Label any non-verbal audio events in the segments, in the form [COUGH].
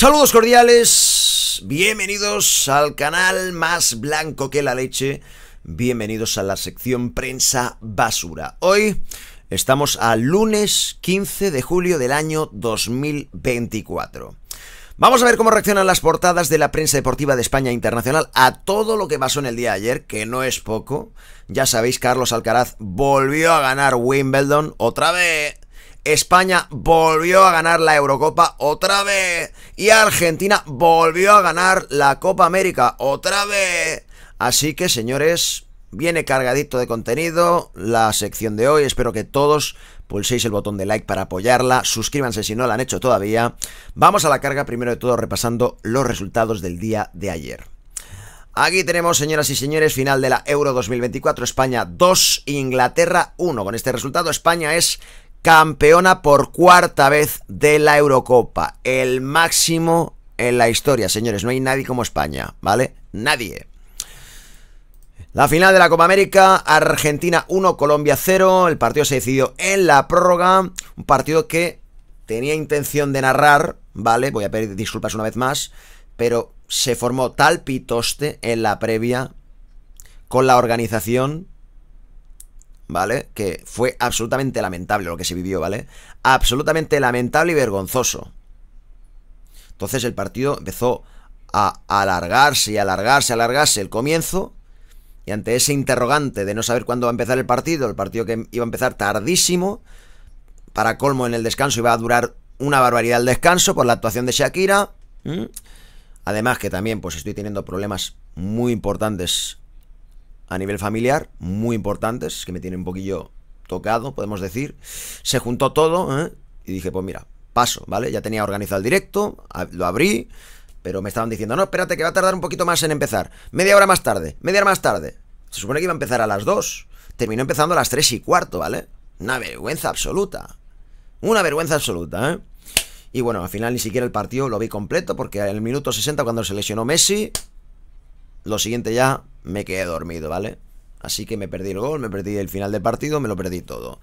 Saludos cordiales, bienvenidos al canal más blanco que la leche, bienvenidos a la sección prensa basura. Hoy estamos a lunes 15 de julio del año 2024. Vamos a ver cómo reaccionan las portadas de la prensa deportiva de España Internacional a todo lo que pasó en el día de ayer, que no es poco. Ya sabéis, Carlos Alcaraz volvió a ganar Wimbledon otra vez. España volvió a ganar la Eurocopa otra vez. Y Argentina volvió a ganar la Copa América otra vez. Así que, señores, viene cargadito de contenido la sección de hoy. Espero que todos pulséis el botón de like para apoyarla. Suscríbanse si no la han hecho todavía. Vamos a la carga, primero de todo, repasando los resultados del día de ayer. Aquí tenemos, señoras y señores, final de la Euro 2024. España 2, Inglaterra 1. Con este resultado, España es campeona por cuarta vez de la Eurocopa. El máximo en la historia, señores. No hay nadie como España, ¿vale? Nadie. La final de la Copa América, Argentina 1, Colombia 0. El partido se decidió en la prórroga. Un partido que tenía intención de narrar, ¿vale? Voy a pedir disculpas una vez más. Pero se formó tal pitoste en la previa con la organización ¿vale? Que fue absolutamente lamentable lo que se vivió, ¿vale? Absolutamente lamentable y vergonzoso. Entonces el partido empezó a alargarse y alargarse, alargarse el comienzo. Y ante ese interrogante de no saber cuándo va a empezar el partido, el partido que iba a empezar tardísimo, para colmo en el descanso iba a durar una barbaridad el descanso por la actuación de Shakira. Además que también pues estoy teniendo problemas muy importantes a nivel familiar muy importantes, que me tienen un poquillo tocado, podemos decir. Se juntó todo ¿eh? y dije, pues mira, paso, ¿vale? Ya tenía organizado el directo, lo abrí, pero me estaban diciendo, no, espérate, que va a tardar un poquito más en empezar. Media hora más tarde, media hora más tarde. Se supone que iba a empezar a las 2. Terminó empezando a las 3 y cuarto, ¿vale? Una vergüenza absoluta. Una vergüenza absoluta, ¿eh? Y bueno, al final ni siquiera el partido lo vi completo porque en el minuto 60 cuando se lesionó Messi, lo siguiente ya me quedé dormido, ¿vale? Así que me perdí el gol, me perdí el final del partido, me lo perdí todo.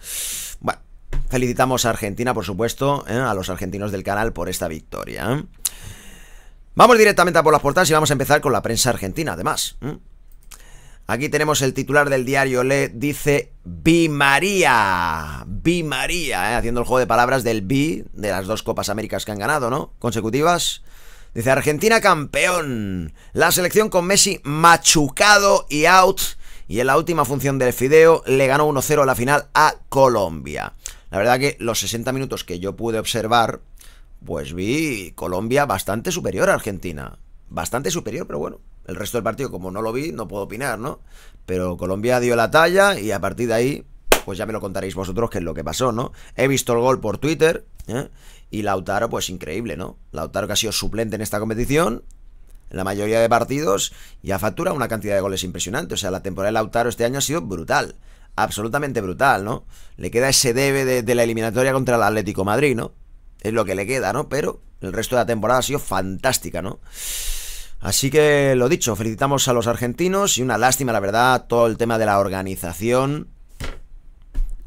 Bueno, felicitamos a Argentina, por supuesto, ¿eh? a los argentinos del canal por esta victoria. ¿eh? Vamos directamente a por las portadas y vamos a empezar con la prensa argentina, además. ¿eh? Aquí tenemos el titular del diario Le, dice Bi María. Bi María, haciendo el juego de palabras del Bi de las dos Copas Américas que han ganado, ¿no? Consecutivas. Dice, Argentina campeón. La selección con Messi machucado y out. Y en la última función del Fideo le ganó 1-0 la final a Colombia. La verdad que los 60 minutos que yo pude observar, pues vi Colombia bastante superior a Argentina. Bastante superior, pero bueno. El resto del partido, como no lo vi, no puedo opinar, ¿no? Pero Colombia dio la talla y a partir de ahí, pues ya me lo contaréis vosotros qué es lo que pasó, ¿no? He visto el gol por Twitter, ¿eh? Y Lautaro, pues increíble, ¿no? Lautaro que ha sido suplente en esta competición, en la mayoría de partidos, y ha facturado una cantidad de goles impresionante. O sea, la temporada de Lautaro este año ha sido brutal. Absolutamente brutal, ¿no? Le queda ese debe de, de la eliminatoria contra el Atlético Madrid, ¿no? Es lo que le queda, ¿no? Pero el resto de la temporada ha sido fantástica, ¿no? Así que lo dicho, felicitamos a los argentinos y una lástima, la verdad, todo el tema de la organización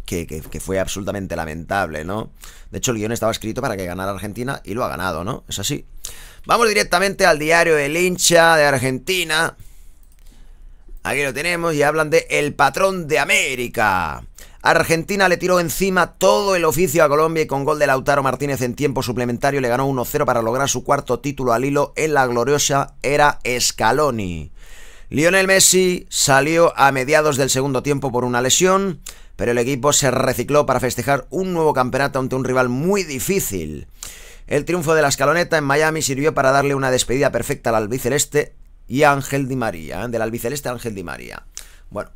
que, fue absolutamente lamentable, ¿no? De hecho, el guión estaba escrito para que ganara Argentina y lo ha ganado, ¿no? Es así. Vamos directamente al diario El hincha de Argentina. Aquí lo tenemos y hablan de El patrón de América. Argentina le tiró encima todo el oficio a Colombia y con gol de Lautaro Martínez en tiempo suplementario le ganó 1-0 para lograr su cuarto título al hilo en la gloriosa era Scaloni. Lionel Messi salió a mediados del segundo tiempo por una lesión, pero el equipo se recicló para festejar un nuevo campeonato ante un rival muy difícil. El triunfo de la escaloneta en Miami sirvió para darle una despedida perfecta al albiceleste y a Ángel Di María, ¿eh? del albiceleste Ángel Di María. Bueno,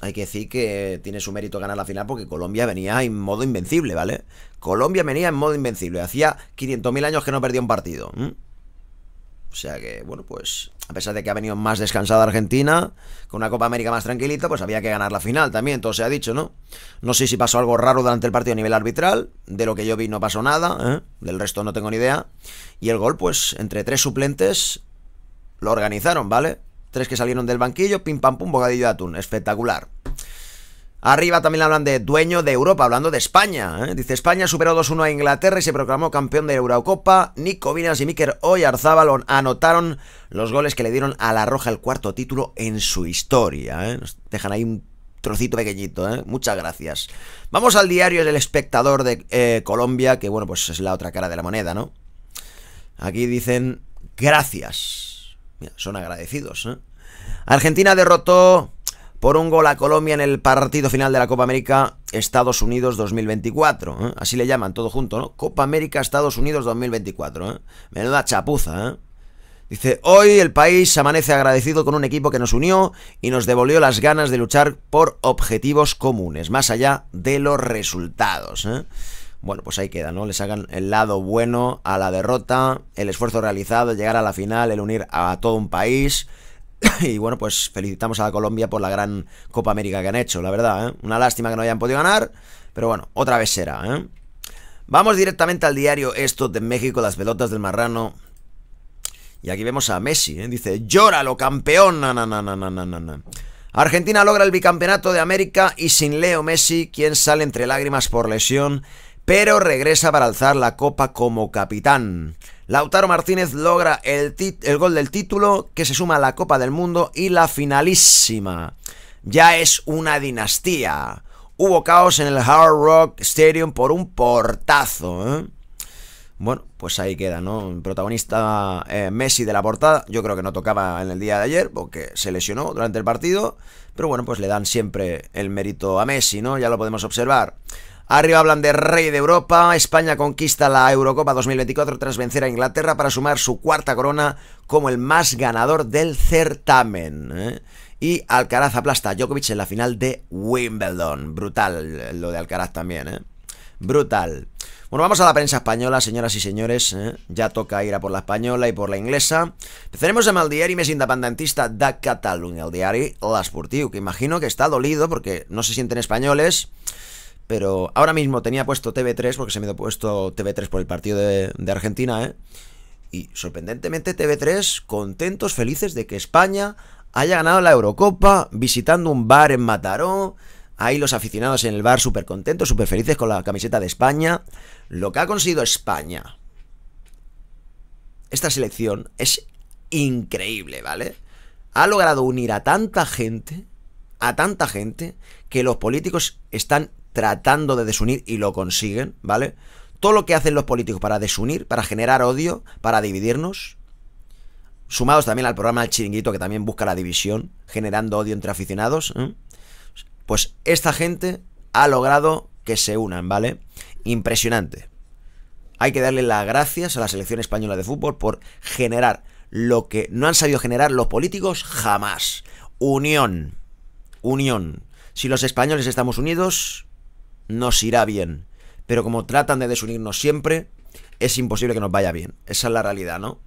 hay que decir que tiene su mérito ganar la final porque Colombia venía en modo invencible, ¿vale? Colombia venía en modo invencible. Hacía 500.000 años que no perdía un partido. O sea que, bueno, pues a pesar de que ha venido más descansada Argentina, con una Copa América más tranquilita, pues había que ganar la final también, todo se ha dicho, ¿no? No sé si pasó algo raro durante el partido a nivel arbitral, de lo que yo vi no pasó nada, ¿eh? del resto no tengo ni idea. Y el gol, pues, entre tres suplentes lo organizaron, ¿vale? Tres que salieron del banquillo, pim pam pum, bocadillo de atún, espectacular. Arriba también hablan de dueño de Europa, hablando de España. ¿eh? Dice, España superó 2-1 a Inglaterra y se proclamó campeón de Eurocopa. Nico Vinas y Miker Oyarzábal anotaron los goles que le dieron a La Roja el cuarto título en su historia. ¿eh? Nos dejan ahí un trocito pequeñito, ¿eh? Muchas gracias. Vamos al diario del espectador de eh, Colombia, que bueno, pues es la otra cara de la moneda, ¿no? Aquí dicen, gracias. Mira, son agradecidos, Argentina derrotó por un gol a Colombia en el partido final de la Copa América Estados Unidos 2024. ¿eh? Así le llaman todo junto, ¿no? Copa América Estados Unidos 2024. ¿eh? Menuda chapuza, ¿eh? Dice, hoy el país amanece agradecido con un equipo que nos unió y nos devolvió las ganas de luchar por objetivos comunes, más allá de los resultados. ¿eh? Bueno, pues ahí queda, ¿no? Le hagan el lado bueno a la derrota, el esfuerzo realizado, llegar a la final, el unir a todo un país, [LAUGHS] y bueno, pues felicitamos a Colombia por la gran Copa América que han hecho, la verdad, ¿eh? Una lástima que no hayan podido ganar, pero bueno, otra vez será, ¿eh? Vamos directamente al diario Esto de México, las pelotas del marrano. Y aquí vemos a Messi, ¿eh? dice, llóralo, campeón. Argentina logra el bicampeonato de América y sin Leo Messi, quien sale entre lágrimas por lesión, pero regresa para alzar la copa como capitán. Lautaro Martínez logra el, gol del título que se suma a la Copa del Mundo y la finalísima. Ya es una dinastía. Hubo caos en el Hard Rock Stadium por un portazo. ¿eh? Bueno, pues ahí queda, ¿no? El protagonista eh, Messi de la portada. Yo creo que no tocaba en el día de ayer porque se lesionó durante el partido. Pero bueno, pues le dan siempre el mérito a Messi, ¿no? Ya lo podemos observar. Arriba hablan de Rey de Europa. España conquista la Eurocopa 2024 tras vencer a Inglaterra para sumar su cuarta corona como el más ganador del certamen. ¿eh? Y Alcaraz aplasta a Djokovic en la final de Wimbledon. Brutal lo de Alcaraz también, ¿eh? Brutal. Bueno, vamos a la prensa española, señoras y señores. ¿eh? Ya toca ir a por la española y por la inglesa. Empezaremos mal el diario més independentista de Cataluña, el diario Las Sportiu, que imagino que está dolido porque no se sienten españoles pero ahora mismo tenía puesto TV3 porque se me ha puesto TV3 por el partido de, de Argentina, ¿eh? Y sorprendentemente TV3 contentos, felices de que España haya ganado la Eurocopa visitando un bar en Mataró. Ahí los aficionados en el bar súper contentos, súper felices con la camiseta de España. Lo que ha conseguido España. Esta selección es increíble, ¿vale? Ha logrado unir a tanta gente, a tanta gente, que los políticos están tratando de desunir y lo consiguen, ¿vale? Todo lo que hacen los políticos para desunir, para generar odio, para dividirnos, sumados también al programa El Chiringuito que también busca la división, generando odio entre aficionados, ¿eh? pues esta gente ha logrado que se unan, ¿vale? Impresionante. Hay que darle las gracias a la selección española de fútbol por generar lo que no han sabido generar los políticos jamás. Unión. Unión. Si los españoles estamos unidos, nos irá bien. Pero como tratan de desunirnos siempre, es imposible que nos vaya bien. Esa es la realidad, ¿no?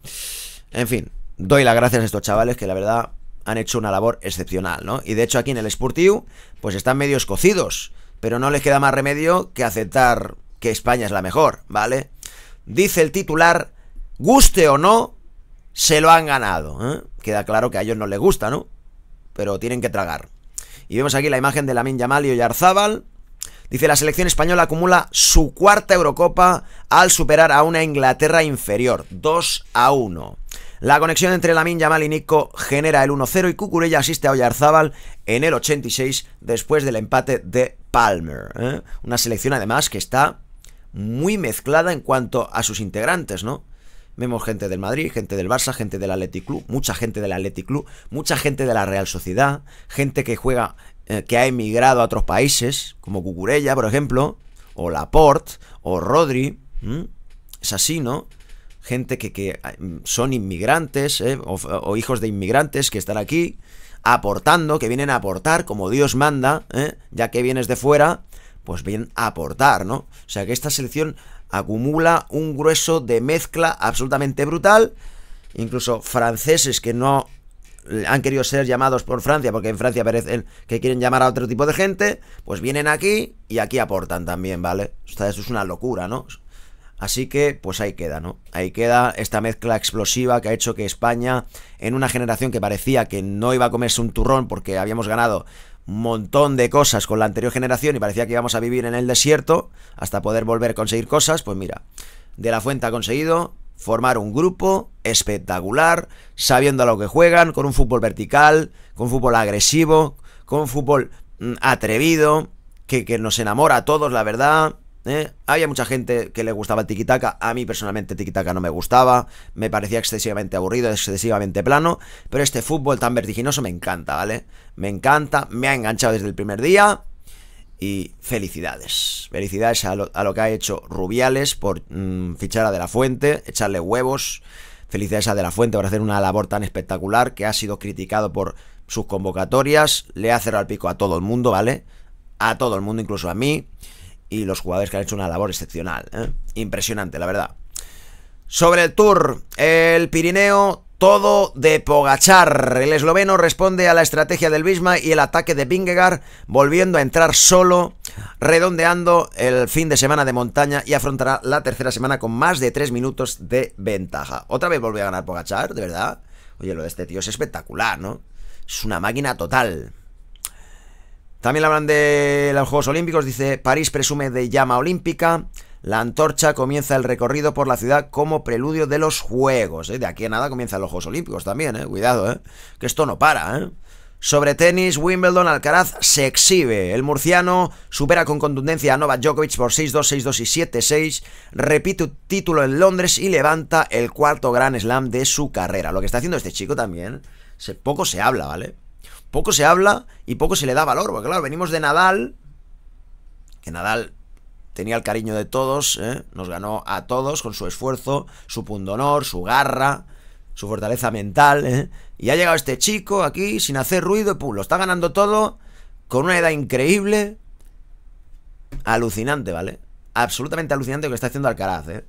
En fin, doy las gracias a estos chavales que la verdad han hecho una labor excepcional, ¿no? Y de hecho aquí en el Sportiu, pues están medio escocidos, pero no les queda más remedio que aceptar que España es la mejor, ¿vale? Dice el titular, guste o no, se lo han ganado. ¿eh? Queda claro que a ellos no les gusta, ¿no? Pero tienen que tragar. Y vemos aquí la imagen de Lamin Yamal y Oyarzábal, Dice, la selección española acumula su cuarta Eurocopa al superar a una Inglaterra inferior, 2 a 1. La conexión entre Lamin Yamal y Nico genera el 1-0 y Cucurella asiste a Oyarzábal en el 86 después del empate de Palmer. ¿eh? Una selección además que está muy mezclada en cuanto a sus integrantes, ¿no? Vemos gente del Madrid, gente del Barça, gente del Athletic Club, mucha gente del Athletic Club, mucha gente de la Real Sociedad, gente que juega eh, que ha emigrado a otros países, como Cucurella, por ejemplo, o Laporte, o Rodri. Es así, ¿no? Gente que, ah, mm, son inmigrantes ¿eh? o, hijos de inmigrantes que están aquí aportando, que vienen a aportar como Dios manda, ¿eh? ya que vienes de fuera, pues vienen a aportar, ¿no? O sea que esta selección acumula un grueso de mezcla absolutamente brutal, incluso franceses que no han querido ser llamados por Francia, porque en Francia parecen que quieren llamar a otro tipo de gente, pues vienen aquí y aquí aportan también, ¿vale? O sea, eso es una locura, ¿no? Así que, pues ahí queda, ¿no? Ahí queda esta mezcla explosiva que ha hecho que España, en una generación que parecía que no iba a comerse un turrón porque habíamos ganado un montón de cosas con la anterior generación y parecía que íbamos a vivir en el desierto hasta poder volver a conseguir cosas, pues mira, De la Fuente ha conseguido, formar un grupo espectacular, sabiendo a lo que juegan, con un fútbol vertical, con fútbol agresivo, con fútbol mm, atrevido, que, nos enamora a todos, la verdad. ¿eh? Había mucha gente que le gustaba el tiki-taka. a mí personalmente tiki-taka no me gustaba, me parecía excesivamente aburrido, excesivamente plano, pero este fútbol tan vertiginoso me encanta, ¿vale? Me encanta, me ha enganchado desde el primer día y felicidades. Felicidades a lo, que ha hecho Rubiales por mm, fichar a De La Fuente, echarle huevos. Felicidades a De La Fuente por hacer una labor tan espectacular que ha sido criticado por sus convocatorias. Le ha cerrado el pico a todo el mundo, ¿vale? A todo el mundo, incluso a mí. Y los jugadores que han hecho una labor excepcional. ¿eh? Impresionante, la verdad. Sobre el tour, el Pirineo todo de Pogachar. El esloveno responde a la estrategia del Bisma y el ataque de Bingegar, volviendo a entrar solo, redondeando el fin de semana de montaña y afrontará la tercera semana con más de 3 minutos de ventaja. Otra vez volvió a ganar Pogachar, de verdad. Oye, lo de este tío es espectacular, ¿no? Es una máquina total. También hablan de los Juegos Olímpicos, dice París presume de llama olímpica. La antorcha comienza el recorrido por la ciudad como preludio de los Juegos. ¿eh? De aquí a nada comienzan los Juegos Olímpicos también, ¿eh? cuidado, ¿eh? que esto no para. ¿eh? Sobre tenis, Wimbledon, Alcaraz se exhibe. El murciano supera con contundencia a Novak Djokovic por 6-2, 6-2 y 7-6. Repite título en Londres y levanta el cuarto gran Slam de su carrera. Lo que está haciendo este chico también, se, poco se habla, ¿vale? Poco se habla y poco se le da valor, porque claro, venimos de Nadal, que Nadal tenía el cariño de todos, ¿eh? nos ganó a todos con su esfuerzo, su pundonor, su garra, su fortaleza mental. ¿eh? Y ha llegado este chico aquí sin hacer ruido, pum, lo está ganando todo con una edad increíble. Alucinante, ¿vale? Absolutamente alucinante lo que está haciendo Alcaraz, ¿eh?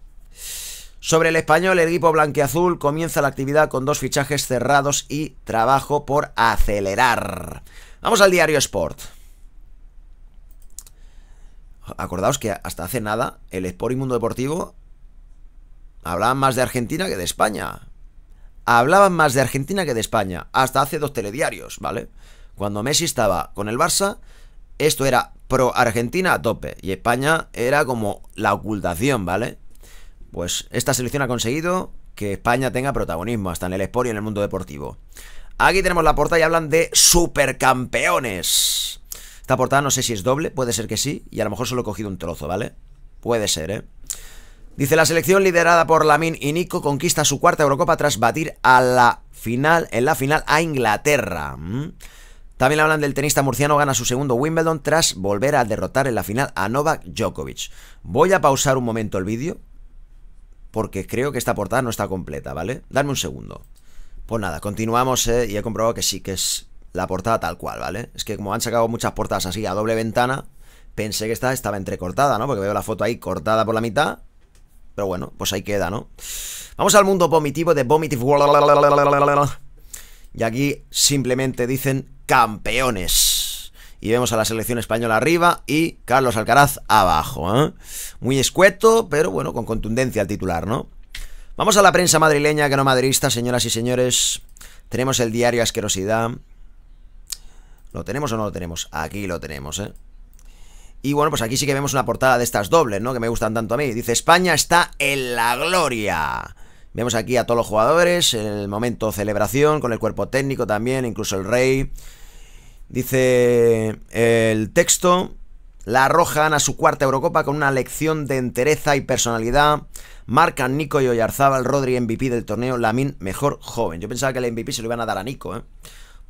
Sobre el español, el equipo blanqueazul comienza la actividad con dos fichajes cerrados y trabajo por acelerar. Vamos al diario Sport. Acordaos que hasta hace nada el Sport y Mundo Deportivo hablaban más de Argentina que de España. Hablaban más de Argentina que de España, hasta hace dos telediarios, ¿vale? Cuando Messi estaba con el Barça, esto era pro Argentina a tope y España era como la ocultación, ¿vale? Pues esta selección ha conseguido que España tenga protagonismo hasta en el Sport y en el mundo deportivo. Aquí tenemos la portada y hablan de supercampeones. Esta portada no sé si es doble, puede ser que sí, y a lo mejor solo he cogido un trozo, ¿vale? Puede ser, ¿eh? Dice, la selección liderada por Lamin y Nico conquista su cuarta Eurocopa tras batir a la final, en la final a Inglaterra. Mm. También hablan del tenista murciano gana su segundo Wimbledon tras volver a derrotar en la final a Novak Djokovic. Voy a pausar un momento el vídeo porque creo que esta portada no está completa, ¿vale? Dame un segundo. Pues nada, continuamos ¿eh? y he comprobado que sí, que es la portada tal cual, ¿vale? Es que como han sacado muchas portadas así a doble ventana, pensé que esta estaba entrecortada, ¿no? Porque veo la foto ahí cortada por la mitad, pero bueno, pues ahí queda, ¿no? Vamos al mundo vomitivo de Vomitive Y aquí simplemente dicen campeones. Y vemos a la selección española arriba y Carlos Alcaraz abajo. ¿eh? Muy escueto, pero bueno, con contundencia al titular, ¿no? Vamos a la prensa madrileña, que no madrista, señoras y señores. Tenemos el diario Asquerosidad, ¿Lo tenemos o no lo tenemos? Aquí lo tenemos, ¿eh? Y bueno, pues aquí sí que vemos una portada de estas dobles, ¿no? Que me gustan tanto a mí. Dice, España está en la gloria. Vemos aquí a todos los jugadores, En el momento celebración, con el cuerpo técnico también, incluso el rey. Dice el texto, la Roja a su cuarta Eurocopa con una lección de entereza y personalidad. Marcan Nico y Oyarzábal, Rodri MVP del torneo, Lamin mejor joven. Yo pensaba que el MVP se lo iban a dar a Nico, ¿eh?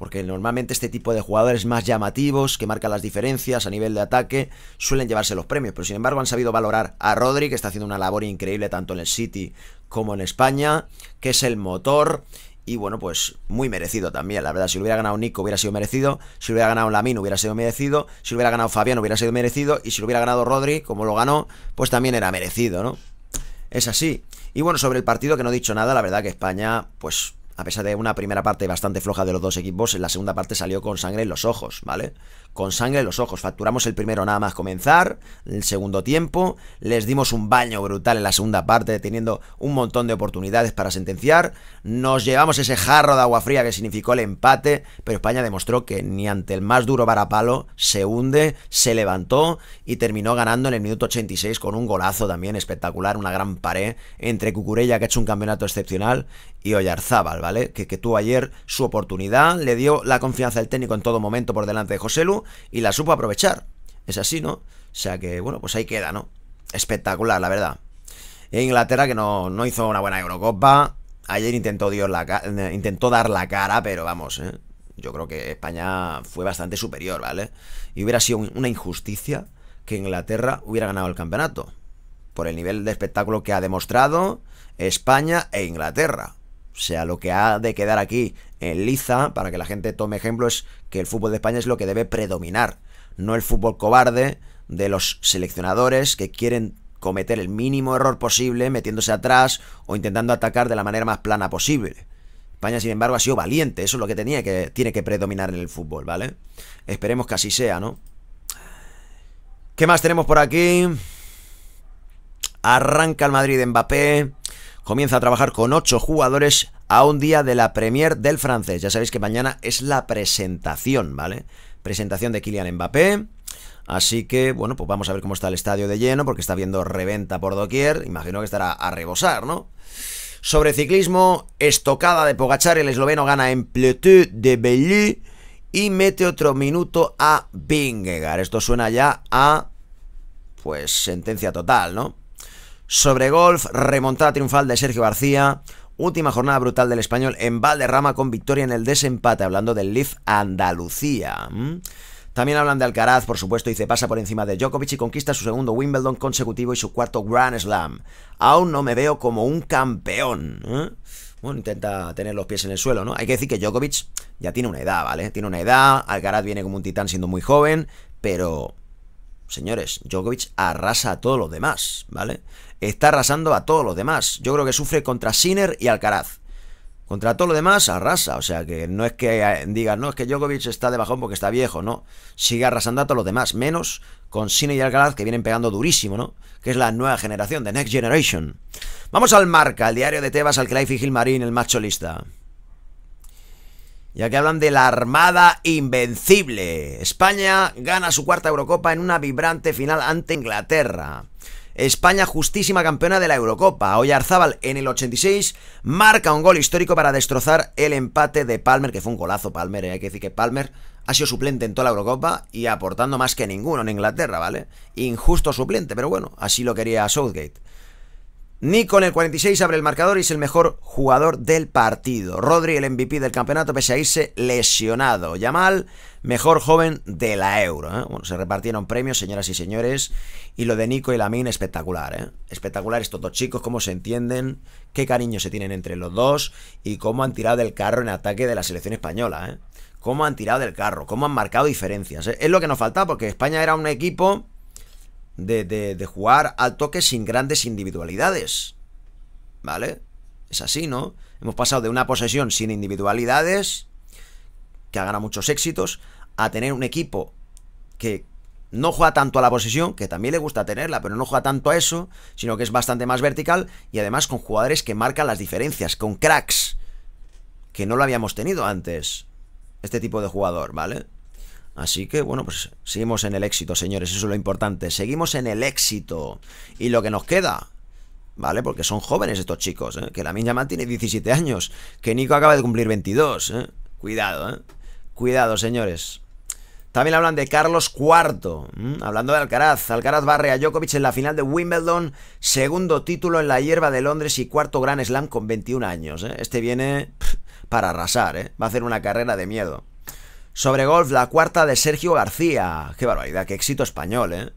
porque normalmente este tipo de jugadores más llamativos, que marcan las diferencias a nivel de ataque, suelen llevarse los premios, pero sin embargo han sabido valorar a Rodri, que está haciendo una labor increíble tanto en el City como en España, que es el motor y bueno, pues muy merecido también, la verdad, si lo hubiera ganado Nico hubiera sido merecido, si lo hubiera ganado Lamino hubiera sido merecido, si lo hubiera ganado Fabián hubiera sido merecido y si lo hubiera ganado Rodri, como lo ganó, pues también era merecido, ¿no? Es así. Y bueno, sobre el partido que no he dicho nada, la verdad que España pues a pesar de una primera parte bastante floja de los dos equipos, en la segunda parte salió con sangre en los ojos, ¿vale? Con sangre en los ojos. Facturamos el primero nada más comenzar, el segundo tiempo, les dimos un baño brutal en la segunda parte, teniendo un montón de oportunidades para sentenciar. Nos llevamos ese jarro de agua fría que significó el empate, pero España demostró que ni ante el más duro varapalo se hunde, se levantó y terminó ganando en el minuto 86 con un golazo también espectacular, una gran pared entre Cucurella, que ha hecho un campeonato excepcional, y Oyarzábal, ¿vale? Que, que, tuvo ayer su oportunidad, le dio la confianza del técnico en todo momento por delante de Lu y la supo aprovechar. Es así, ¿no? O sea que, bueno, pues ahí queda, ¿no? Espectacular, la verdad. Inglaterra que no, hizo una buena Eurocopa. Ayer intentó, eh, intentó dar la cara, pero vamos, ¿eh? yo creo que España fue bastante superior, ¿vale? Y hubiera sido una injusticia que Inglaterra hubiera ganado el campeonato. Por el nivel de espectáculo que ha demostrado España e Inglaterra. O sea, lo que ha de quedar aquí en liza, para que la gente tome ejemplo, es que el fútbol de España es lo que debe predominar, no el fútbol cobarde de los seleccionadores que quieren cometer el mínimo error posible metiéndose atrás o intentando atacar de la manera más plana posible. España, sin embargo, ha sido valiente, eso es lo que tenía que tiene que predominar en el fútbol, ¿vale? Esperemos que así sea, ¿no? ¿Qué más tenemos por aquí? Arranca el Madrid de Mbappé comienza a trabajar con ocho jugadores a un día de la Premier del francés. Ya sabéis que mañana es la presentación, ¿vale? Presentación de Kylian Mbappé. Así que, bueno, pues vamos a ver cómo está el estadio de lleno, porque está viendo reventa por doquier. Imagino que estará a rebosar, ¿no? Sobre ciclismo, estocada de Pogachar, el esloveno gana en Pleteu de Belly y mete otro minuto a Bingegar Esto suena ya a, pues, sentencia total, ¿no? sobre golf, remontada triunfal de Sergio García, última jornada brutal del español en Valderrama con victoria en el desempate, hablando del Leaf Andalucía. También hablan de Alcaraz, por supuesto, y se pasa por encima de Djokovic y conquista su segundo Wimbledon consecutivo y su cuarto Grand Slam. Aún no me veo como un campeón. Bueno, intenta tener los pies en el suelo, ¿no? Hay que decir que Djokovic ya tiene una edad, ¿vale? Tiene una edad, Alcaraz viene como un titán siendo muy joven, pero señores, Djokovic arrasa a todos los demás, ¿vale? Está arrasando a todos los demás. Yo creo que sufre contra Sinner y Alcaraz. Contra todos los demás arrasa, o sea que no es que eh, digan, no, es que Djokovic está de bajón porque está viejo, no. Sigue arrasando a todos los demás, menos con Sinner y Alcaraz que vienen pegando durísimo, ¿no? Que es la nueva generación, The Next Generation. Vamos al marca, al diario de Tebas, al y Gilmarín, el macho lista ya que hablan de la Armada Invencible. España gana su cuarta Eurocopa en una vibrante final ante Inglaterra. España justísima campeona de la Eurocopa. Oyarzábal en el 86 marca un gol histórico para destrozar el empate de Palmer, que fue un golazo Palmer, eh. hay que decir que Palmer ha sido suplente en toda la Eurocopa y aportando más que ninguno en Inglaterra, ¿vale? Injusto suplente, pero bueno, así lo quería Southgate. Nico en el 46 abre el marcador y es el mejor jugador del partido. Rodri, el MVP del campeonato, pese a irse lesionado. Yamal, mejor joven de la Euro. ¿eh? Bueno, se repartieron premios, señoras y señores. Y lo de Nico y Lamin, espectacular. ¿eh? Espectacular estos dos chicos, cómo se entienden, qué cariño se tienen entre los dos y cómo han tirado del carro en ataque de la selección española. ¿eh? Cómo han tirado del carro, cómo han marcado diferencias. ¿eh? Es lo que nos faltaba, porque España era un equipo de, jugar al toque sin grandes individualidades. ¿Vale? Es así, ¿no? Hemos pasado de una posesión sin individualidades, que ha ganado muchos éxitos, a tener un equipo que no juega tanto a la posesión, que también le gusta tenerla, pero no juega tanto a eso, sino que es bastante más vertical y además con jugadores que marcan las diferencias, con cracks, que no lo habíamos tenido antes, este tipo de jugador, ¿vale? Así que bueno, pues seguimos en el éxito, señores, eso es lo importante. Seguimos en el éxito. Y lo que nos queda, ¿vale? Porque son jóvenes estos chicos, ¿eh? que la man tiene 17 años, que Nico acaba de cumplir 22, ¿eh? Cuidado, ¿eh? Cuidado, señores. También hablan de Carlos IV, hablando de Alcaraz. Alcaraz barre a Djokovic en la final de Wimbledon, segundo título en la hierba de Londres y cuarto Grand Slam con 21 años. ¿eh? Este viene para arrasar, ¿eh? va a hacer una carrera de miedo. Sobre golf, la cuarta de Sergio García. Qué barbaridad, qué éxito español, ¿eh?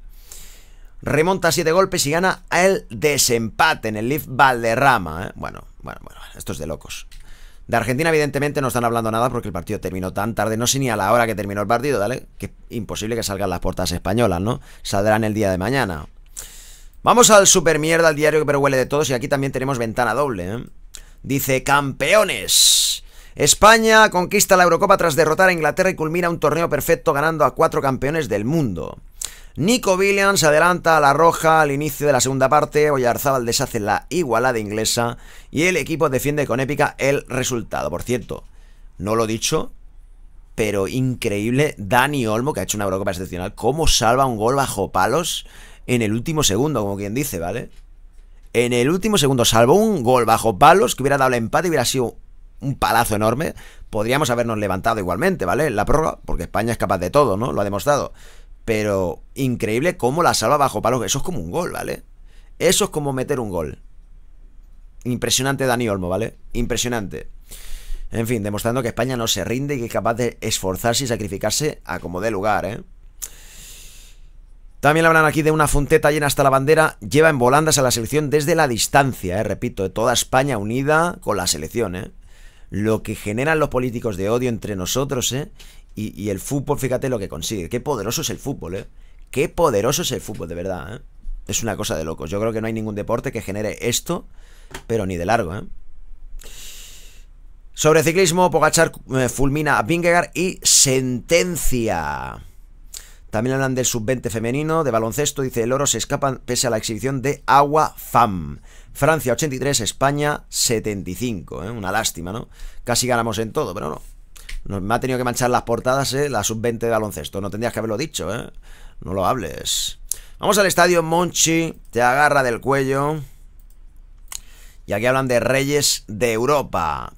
Remonta siete golpes y gana el desempate en el Leaf Valderrama. ¿eh? Bueno, bueno, bueno, esto es de locos. De Argentina, evidentemente, no están hablando nada porque el partido terminó tan tarde. No sé ni a la hora que terminó el partido, ¿vale? Que imposible que salgan las puertas españolas, ¿no? Saldrán el día de mañana. Vamos al super mierda, al diario que pero huele de todos. Y aquí también tenemos ventana doble, ¿eh? Dice: Campeones. España conquista la Eurocopa tras derrotar a Inglaterra y culmina un torneo perfecto ganando a cuatro campeones del mundo. Nico Williams adelanta a la roja al inicio de la segunda parte, Oyarzábal deshace la igualada inglesa y el equipo defiende con épica el resultado. Por cierto, no lo dicho, pero increíble Dani Olmo, que ha hecho una Eurocopa excepcional, cómo salva un gol bajo palos en el último segundo, como quien dice, ¿vale? En el último segundo salvó un gol bajo palos que hubiera dado el empate y hubiera sido un palazo enorme, podríamos habernos levantado igualmente, ¿vale? la prórroga, porque España es capaz de todo, ¿no? Lo ha demostrado. Pero increíble cómo la salva bajo palo Eso es como un gol, ¿vale? Eso es como meter un gol. Impresionante Dani Olmo, ¿vale? Impresionante. En fin, demostrando que España no se rinde y que es capaz de esforzarse y sacrificarse a como dé lugar, ¿eh? También hablan aquí de una fonteta llena hasta la bandera. Lleva en volandas a la selección desde la distancia, ¿eh? Repito, toda España unida con la selección, ¿eh? lo que generan los políticos de odio entre nosotros, ¿eh? Y, el fútbol, fíjate lo que consigue. Qué poderoso es el fútbol, ¿eh? Qué poderoso es el fútbol, de verdad, ¿eh? Es una cosa de locos. Yo creo que no hay ningún deporte que genere esto, pero ni de largo, ¿eh? Sobre ciclismo, Pogachar eh, fulmina a Vingegaard y sentencia. También hablan del sub-20 femenino, de baloncesto, dice el oro, se escapa pese a la exhibición de Agua FAM. Francia 83, España 75. ¿eh? Una lástima, ¿no? Casi ganamos en todo, pero no. Nos, me ha tenido que manchar las portadas, ¿eh? La sub-20 de baloncesto. No tendrías que haberlo dicho, ¿eh? No lo hables. Vamos al estadio Monchi. Te agarra del cuello. Y aquí hablan de reyes de Europa.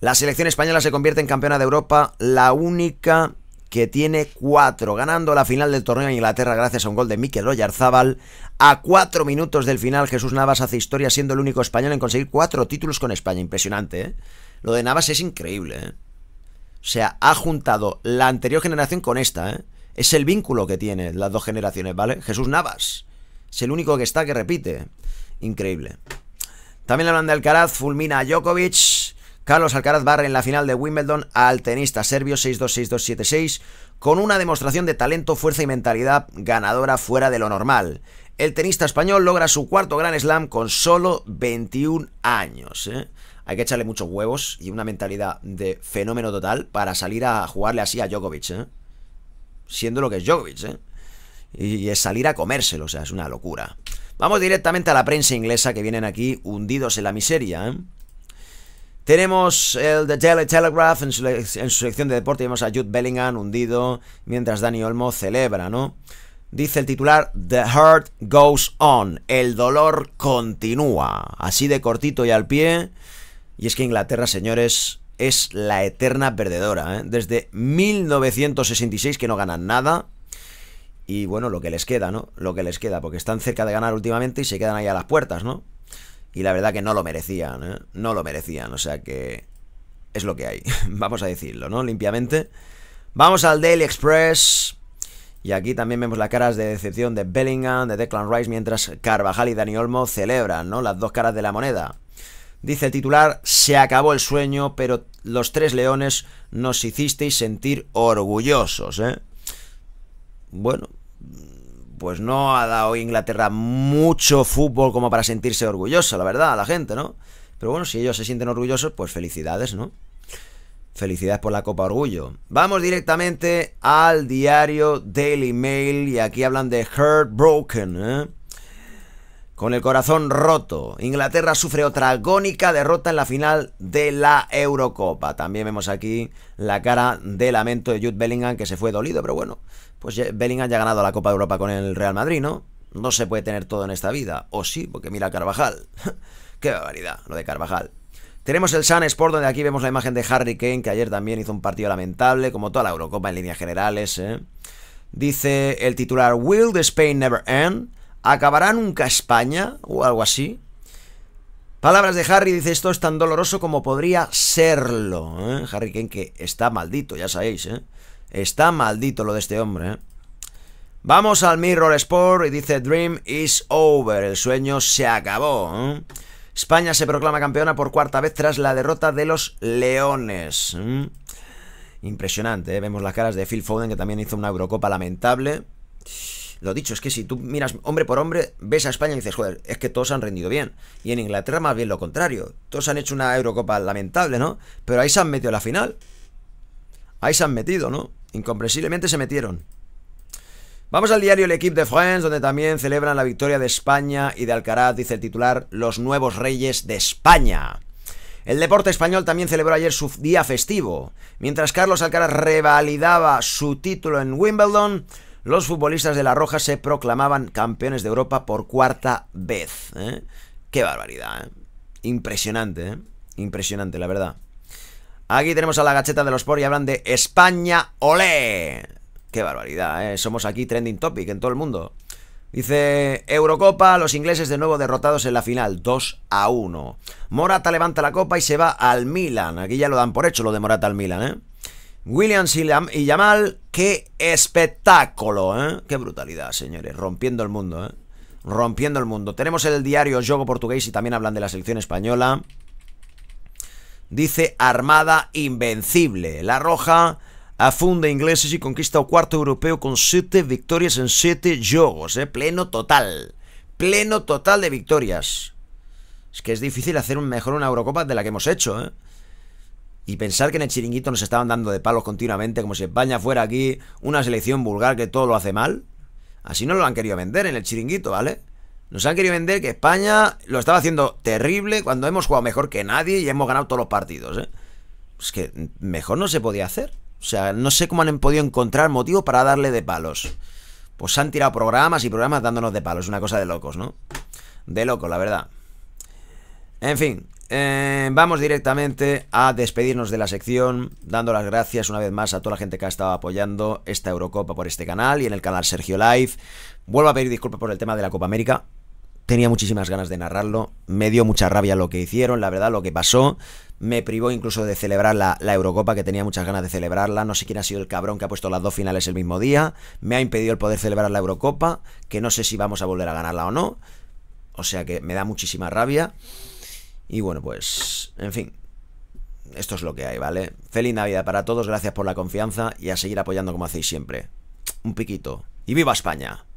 La selección española se convierte en campeona de Europa, la única que tiene cuatro, ganando la final del torneo en Inglaterra gracias a un gol de Mikel Oyarzábal a cuatro minutos del final, Jesús Navas hace historia siendo el único español en conseguir cuatro títulos con España. Impresionante, ¿eh? Lo de Navas es increíble, ¿eh? O sea, ha juntado la anterior generación con esta, ¿eh? Es el vínculo que tiene las dos generaciones, ¿vale? Jesús Navas. Es el único que está que repite. Increíble. También hablan de Alcaraz, fulmina Jokovic... Djokovic. Carlos Alcaraz barre en la final de Wimbledon al tenista serbio 6 con una demostración de talento, fuerza y mentalidad ganadora fuera de lo normal. El tenista español logra su cuarto Gran Slam con solo 21 años. ¿eh? Hay que echarle muchos huevos y una mentalidad de fenómeno total para salir a jugarle así a Djokovic. ¿eh? Siendo lo que es Djokovic. ¿eh? Y es salir a comérselo, o sea, es una locura. Vamos directamente a la prensa inglesa que vienen aquí hundidos en la miseria. Tenemos el The Daily Telegraph en su, sección de deporte. Vemos a Jude Bellingham hundido mientras Dani Olmo celebra, ¿no? Dice el titular, The Heart Goes On, el dolor continúa, así de cortito y al pie. Y es que Inglaterra, señores, es la eterna perdedora. ¿eh? Desde 1966 que no ganan nada. Y bueno, lo que les queda, ¿no? Lo que les queda, porque están cerca de ganar últimamente y se quedan ahí a las puertas, ¿no? Y la verdad que no lo merecían, ¿eh? No lo merecían, o sea que es lo que hay. [LAUGHS] Vamos a decirlo, ¿no? Limpiamente. Vamos al Daily Express. Y aquí también vemos las caras de decepción de Bellingham, de Declan Rice, mientras Carvajal y Dani Olmo celebran, ¿no? Las dos caras de la moneda. Dice el titular, se acabó el sueño, pero los tres leones nos hicisteis sentir orgullosos, ¿eh? Bueno, pues no ha dado Inglaterra mucho fútbol como para sentirse orgullosa, la verdad, la gente, ¿no? Pero bueno, si ellos se sienten orgullosos, pues felicidades, ¿no? Felicidades por la Copa Orgullo. Vamos directamente al diario Daily Mail y aquí hablan de Heartbroken. ¿eh? Con el corazón roto, Inglaterra sufre otra agónica derrota en la final de la Eurocopa. También vemos aquí la cara de lamento de Jude Bellingham que se fue dolido, pero bueno, pues Bellingham ya ha ganado la Copa de Europa con el Real Madrid, ¿no? No se puede tener todo en esta vida, o sí, porque mira Carvajal. [LAUGHS] Qué barbaridad, lo de Carvajal. Tenemos el Sun Sport, donde aquí vemos la imagen de Harry Kane, que ayer también hizo un partido lamentable, como toda la Eurocopa en líneas generales. ¿eh? Dice el titular, Will the Spain never end? ¿Acabará nunca España? O algo así. Palabras de Harry, dice, esto es tan doloroso como podría serlo. ¿eh? Harry Kane que está maldito, ya sabéis. ¿eh? Está maldito lo de este hombre. ¿eh? Vamos al Mirror Sport y dice, Dream is over, el sueño se acabó. España se proclama campeona por cuarta vez tras la derrota de los Leones. Mm. Impresionante, ¿eh? vemos las caras de Phil Foden que también hizo una Eurocopa lamentable. Lo dicho, es que si tú miras hombre por hombre, ves a España y dices, joder, es que todos han rendido bien. Y en Inglaterra más bien lo contrario. Todos han hecho una Eurocopa lamentable, ¿no? Pero ahí se han metido a la final. Ahí se han metido, ¿no? Incomprensiblemente se metieron. Vamos al diario El Equipe de France, donde también celebran la victoria de España y de Alcaraz, dice el titular, los nuevos reyes de España. El deporte español también celebró ayer su día festivo. Mientras Carlos Alcaraz revalidaba su título en Wimbledon, los futbolistas de La Roja se proclamaban campeones de Europa por cuarta vez. ¿eh? Qué barbaridad. ¿eh? Impresionante, ¿eh? impresionante, la verdad. Aquí tenemos a la gacheta de los por y hablan de España, olé. Qué barbaridad, ¿eh? Somos aquí trending topic en todo el mundo. Dice Eurocopa, los ingleses de nuevo derrotados en la final, 2 a 1. Morata levanta la copa y se va al Milan. Aquí ya lo dan por hecho lo de Morata al Milan, ¿eh? Williams y Yamal, qué espectáculo, ¿eh? Qué brutalidad, señores, rompiendo el mundo, ¿eh? Rompiendo el mundo. Tenemos el diario Jogo Portugués y también hablan de la selección española. Dice Armada Invencible. La Roja afunda ingleses y conquista el cuarto europeo con siete victorias en siete jogos, eh, pleno total, pleno total de victorias. Es que es difícil hacer un mejor una Eurocopa de la que hemos hecho, ¿eh? Y pensar que en el chiringuito nos estaban dando de palos continuamente, como si España fuera aquí una selección vulgar que todo lo hace mal. Así no lo han querido vender en el chiringuito, ¿vale? Nos han querido vender que España lo estaba haciendo terrible cuando hemos jugado mejor que nadie y hemos ganado todos los partidos, ¿eh? Es que mejor no se podía hacer. O sea, no sé cómo han podido encontrar motivo para darle de palos. Pues han tirado programas y programas dándonos de palos. Es Una cosa de locos, ¿no? De locos, la verdad. En fin, eh, vamos directamente a despedirnos de la sección, dando las gracias una vez más a toda la gente que ha estado apoyando esta Eurocopa por este canal y en el canal Sergio Live. Vuelvo a pedir disculpas por el tema de la Copa América tenía muchísimas ganas de narrarlo, me dio mucha rabia lo que hicieron, la verdad, lo que pasó, me privó incluso de celebrar la, Eurocopa, que tenía muchas ganas de celebrarla, no sé quién ha sido el cabrón que ha puesto las dos finales el mismo día, me ha impedido el poder celebrar la Eurocopa, que no sé si vamos a volver a ganarla o no, o sea que me da muchísima rabia, y bueno, pues, en fin. Esto es lo que hay, ¿vale? Feliz Navidad para todos, gracias por la confianza y a seguir apoyando como hacéis siempre. Un piquito. ¡Y viva España!